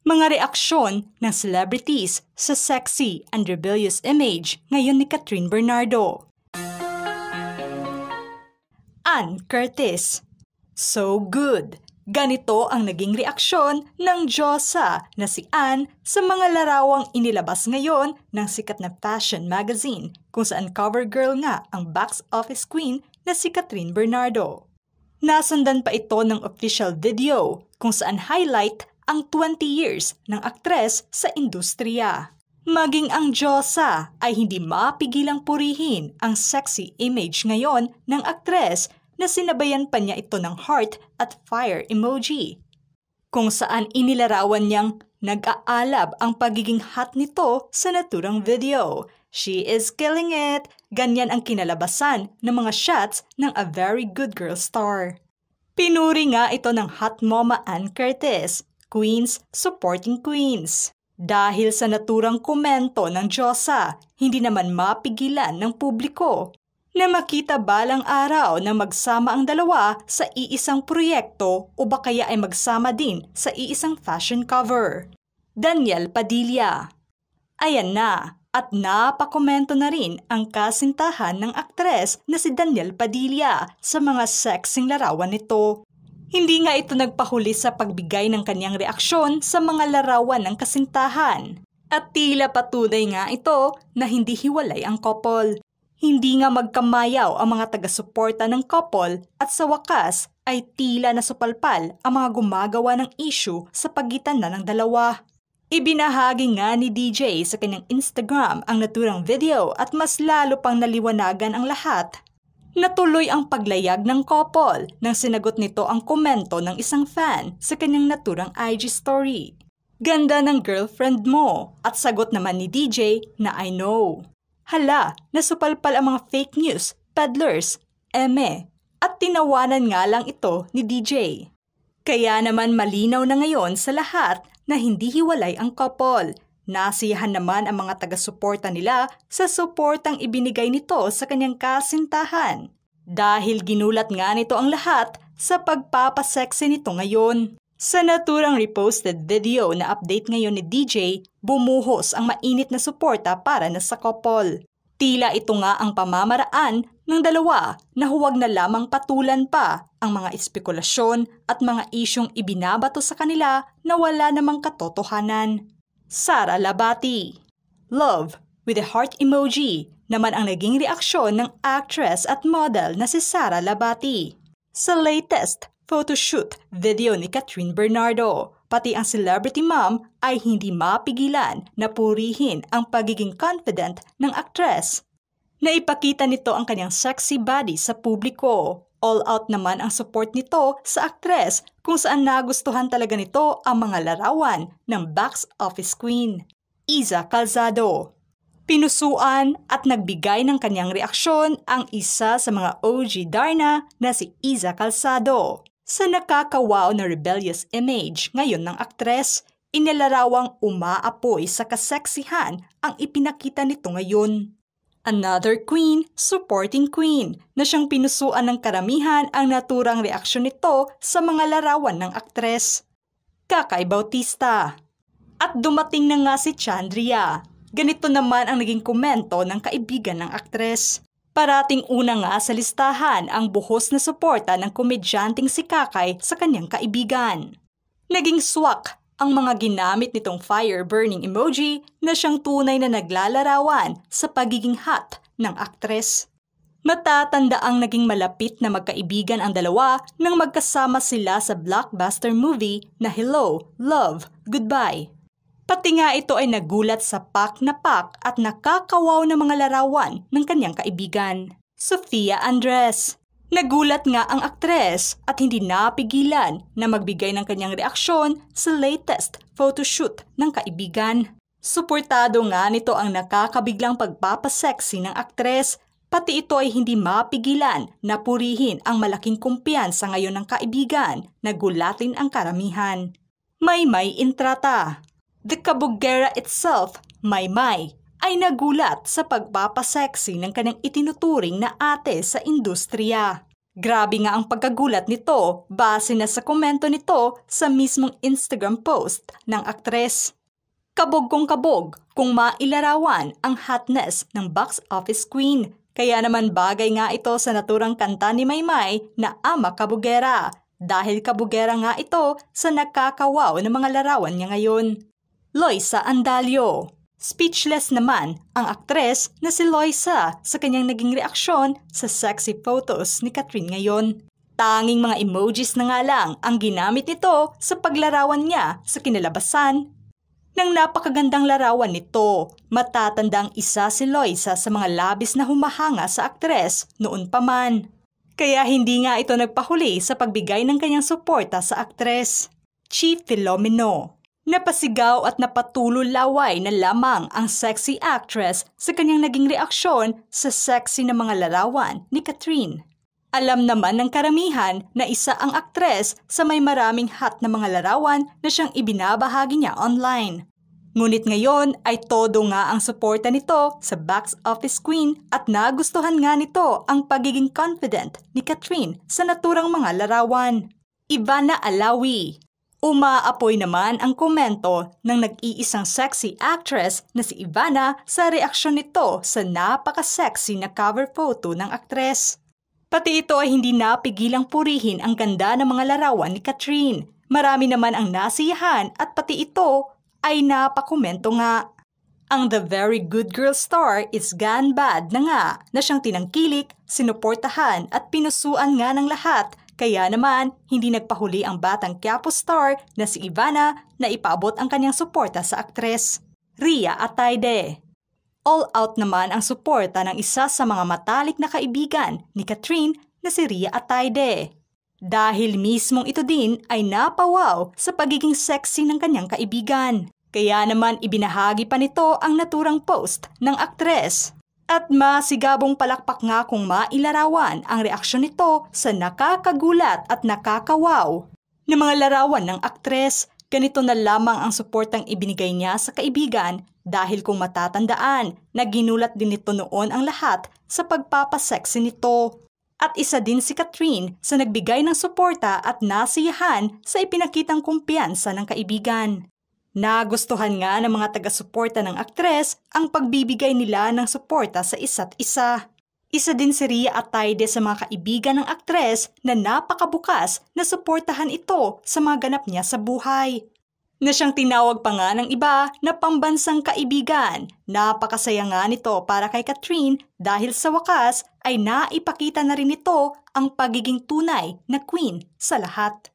Mga reaksyon ng celebrities sa sexy and rebellious image ngayon ni Catherine Bernardo. Ann Curtis So good! Ganito ang naging reaksyon ng Diyosa na si Ann sa mga larawang inilabas ngayon ng sikat na fashion magazine kung saan cover girl nga ang box office queen na si Catherine Bernardo. Nasundan pa ito ng official video kung saan highlight ang 20 years ng aktres sa industriya. Maging ang Diyosa ay hindi mapigilang purihin ang sexy image ngayon ng aktres na sinabayan pa niya ito ng heart at fire emoji. Kung saan inilarawan niyang nag-aalab ang pagiging hot nito sa naturang video. She is killing it! Ganyan ang kinalabasan ng mga shots ng A Very Good Girl star. Pinuri nga ito ng hot mama Ann Curtis queens supporting queens. Dahil sa naturang komento ng Diyosa, hindi naman mapigilan ng publiko na makita balang araw na magsama ang dalawa sa iisang proyekto o ba kaya ay magsama din sa iisang fashion cover. Daniel Padilla Ayan na, at napakomento na rin ang kasintahan ng aktres na si Daniel Padilla sa mga sexing larawan nito. Hindi nga ito nagpahuli sa pagbigay ng kanyang reaksyon sa mga larawan ng kasintahan. At tila patunay nga ito na hindi hiwalay ang couple. Hindi nga magkamayaw ang mga taga-suporta ng couple at sa wakas ay tila nasupalpal ang mga gumagawa ng issue sa pagitan na ng dalawa. Ibinahagi nga ni DJ sa kanyang Instagram ang naturang video at mas lalo pang naliwanagan ang lahat Natuloy ang paglayag ng couple nang sinagot nito ang komento ng isang fan sa kanyang naturang IG story. Ganda ng girlfriend mo at sagot naman ni DJ na I know. Hala, nasupalpal ang mga fake news, peddlers, eme, at tinawanan nga lang ito ni DJ. Kaya naman malinaw na ngayon sa lahat na hindi hiwalay ang couple Nasiyahan naman ang mga taga-suporta nila sa suportang ibinigay nito sa kanyang kasintahan dahil ginulat nga nito ang lahat sa pagpapaseksi nito ngayon. Sa naturang reposted video na update ngayon ni DJ, bumuhos ang mainit na suporta para na sa couple. Tila ito nga ang pamamaraan ng dalawa na huwag na lamang patulan pa ang mga espekulasyon at mga isyong ibinabato sa kanila na wala namang katotohanan. Sara Labati. Love with a heart emoji naman ang naging reaksyon ng actress at model na si Sara Labati. Sa latest photoshoot video ni Catherine Bernardo, pati ang celebrity mom ay hindi mapigilan na purihin ang pagiging confident ng actress na ipakita nito ang kanyang sexy body sa publiko. All out naman ang support nito sa aktres kung saan nagustuhan talaga nito ang mga larawan ng box office queen, Iza Calzado. Pinusuan at nagbigay ng kanyang reaksyon ang isa sa mga OG Darna na si Iza Calzado. Sa nakakawao na rebellious image ngayon ng aktres, inilarawang umaapoy sa kaseksihan ang ipinakita nito ngayon another queen, supporting queen, na siyang pinusuan ng karamihan ang naturang reaksyon nito sa mga larawan ng aktres. Kakay Bautista At dumating na nga si Chandria. Ganito naman ang naging komento ng kaibigan ng aktres. Parating una nga sa listahan ang buhos na suporta ng komedyanting si Kakay sa kanyang kaibigan. Naging swak ang mga ginamit nitong fire-burning emoji na siyang tunay na naglalarawan sa pagiging hot ng aktres. Matatanda ang naging malapit na magkaibigan ang dalawa nang magkasama sila sa blockbuster movie na Hello, Love, Goodbye. Pati nga ito ay nagulat sa pak na pak at nakakawaw ng mga larawan ng kanyang kaibigan. Sofia Andres Nagulat nga ang aktres at hindi napigilan na magbigay ng kanyang reaksyon sa latest photoshoot ng kaibigan. Suportado nga nito ang nakakabiglang pagpapaseksi ng aktres, pati ito ay hindi mapigilan na purihin ang malaking kumpiyansa ngayon ng kaibigan na gulatin ang karamihan. Maymay Intrata The Kabugera itself, Maymay, ay nagulat sa pagpapaseksi ng kanyang itinuturing na ate sa industriya. Grabe nga ang pagkagulat nito base na sa komento nito sa mismong Instagram post ng aktres. Kabog kong kabog kung mailarawan ang hotness ng box office queen. Kaya naman bagay nga ito sa naturang kanta ni Maymay na Ama Kabugera dahil kabugera nga ito sa nakakawaw ng mga larawan niya ngayon. Loisa Andalio Speechless naman ang aktres na si Loisa sa kanyang naging reaksyon sa sexy photos ni Catherine ngayon. Tanging mga emojis na nga lang ang ginamit nito sa paglarawan niya sa kinalabasan. Nang napakagandang larawan nito, matatanda isa si Loisa sa mga labis na humahanga sa aktres noon pa man. Kaya hindi nga ito nagpahuli sa pagbigay ng kanyang suporta sa aktres. Chief Filomeno Napasigaw at napatulo laway na lamang ang sexy actress sa kanyang naging reaksyon sa sexy na mga larawan ni Catherine. Alam naman ng karamihan na isa ang aktres sa may maraming hot na mga larawan na siyang ibinabahagi niya online. Ngunit ngayon ay todo nga ang suporta nito sa box office queen at nagustuhan nga nito ang pagiging confident ni Catherine sa naturang mga larawan. Ivana Alawi Umaapoy naman ang komento ng nag-iisang sexy actress na si Ivana sa reaksyon nito sa napaka-sexy na cover photo ng aktres. Pati ito ay hindi napigilang purihin ang ganda ng mga larawan ni Katrin. Marami naman ang nasiyahan at pati ito ay napakomento nga. Ang The Very Good Girl star is gone bad na nga na siyang tinangkilik, sinuportahan at pinusuan nga ng lahat kaya naman, hindi nagpahuli ang batang Quiapo star na si Ivana na ipaabot ang kanyang suporta sa aktres, Ria Ataide. All out naman ang suporta ng isa sa mga matalik na kaibigan ni Catherine na si Ria Ataide. Dahil mismong ito din ay napawaw sa pagiging sexy ng kanyang kaibigan. Kaya naman ibinahagi pa nito ang naturang post ng aktres. At masigabong palakpak nga kung mailarawan ang reaksyon nito sa nakakagulat at nakakawaw ng mga larawan ng aktres. Ganito na lamang ang suportang ibinigay niya sa kaibigan dahil kung matatandaan na ginulat din nito noon ang lahat sa pagpapaseksi nito. At isa din si Catherine sa nagbigay ng suporta at nasiyahan sa ipinakitang kumpiyansa ng kaibigan. Nagustuhan nga ng mga taga-suporta ng aktres ang pagbibigay nila ng suporta sa isa't isa. Isa din si Ria Atayde sa mga kaibigan ng aktres na napakabukas na suportahan ito sa mga ganap niya sa buhay. Na siyang tinawag pa nga ng iba na pambansang kaibigan. Napakasaya nga nito para kay Catherine dahil sa wakas ay naipakita na rin nito ang pagiging tunay na queen sa lahat.